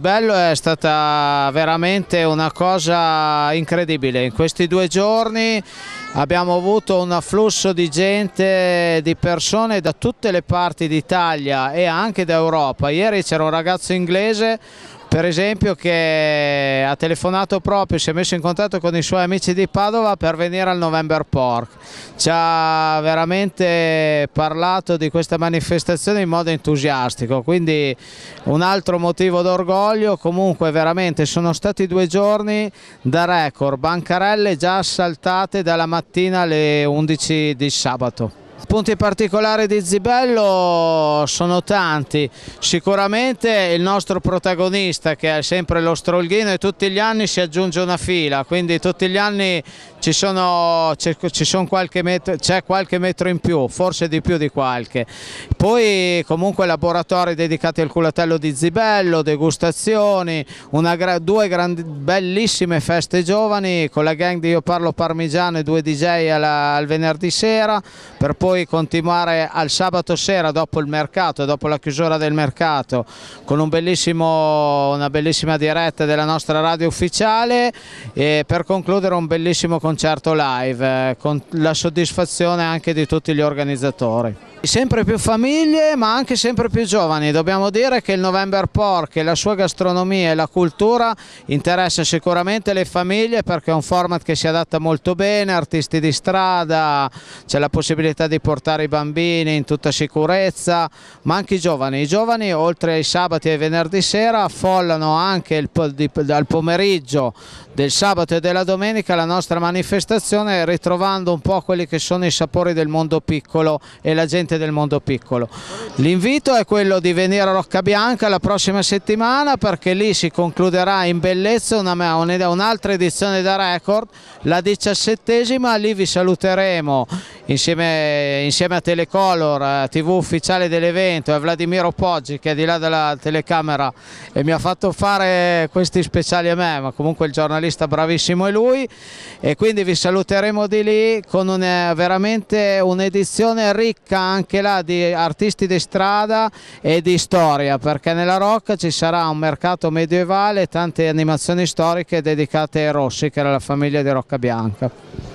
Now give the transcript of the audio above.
bello è stata veramente una cosa incredibile. In questi due giorni abbiamo avuto un afflusso di gente, di persone da tutte le parti d'Italia e anche d'Europa. Ieri c'era un ragazzo inglese per esempio che ha telefonato proprio, si è messo in contatto con i suoi amici di Padova per venire al November Pork, ci ha veramente parlato di questa manifestazione in modo entusiastico, quindi un altro motivo d'orgoglio, comunque veramente sono stati due giorni da record, bancarelle già saltate dalla mattina alle 11 di sabato. Punti particolari di Zibello sono tanti, sicuramente il nostro protagonista che è sempre lo Strolghino e tutti gli anni si aggiunge una fila, quindi tutti gli anni ci sono, ci sono qualche metro, c'è qualche metro in più, forse di più di qualche. Poi comunque laboratori dedicati al culatello di Zibello, degustazioni, una, due grandi, bellissime feste giovani con la gang di Io Parlo Parmigiano e due DJ alla, al venerdì sera per poi poi continuare al sabato sera dopo il mercato, dopo la chiusura del mercato con un una bellissima diretta della nostra radio ufficiale e per concludere un bellissimo concerto live eh, con la soddisfazione anche di tutti gli organizzatori. Sempre più famiglie ma anche sempre più giovani, dobbiamo dire che il November Pork e la sua gastronomia e la cultura interessa sicuramente le famiglie perché è un format che si adatta molto bene, artisti di strada, c'è la possibilità di portare i bambini in tutta sicurezza ma anche i giovani, i giovani oltre ai sabati e ai venerdì sera affollano anche il, di, dal pomeriggio del sabato e della domenica la nostra manifestazione ritrovando un po' quelli che sono i sapori del mondo piccolo e la gente presidente del mondo piccolo. L'invito è quello di venire a Rocca Bianca la prossima settimana perché lì si concluderà in bellezza un'altra un edizione da record, la diciassettesima, lì vi saluteremo insieme, insieme a Telecolor, TV ufficiale dell'evento e Vladimiro Poggi che è di là della telecamera e mi ha fatto fare questi speciali a me, ma comunque il giornalista bravissimo è lui e quindi vi saluteremo di lì con una, veramente un'edizione ricca anche là di artisti di strada e di storia perché nella Rocca ci sarà un mercato medievale e tante animazioni storiche dedicate ai Rossi che era la famiglia di Rocca Bianca.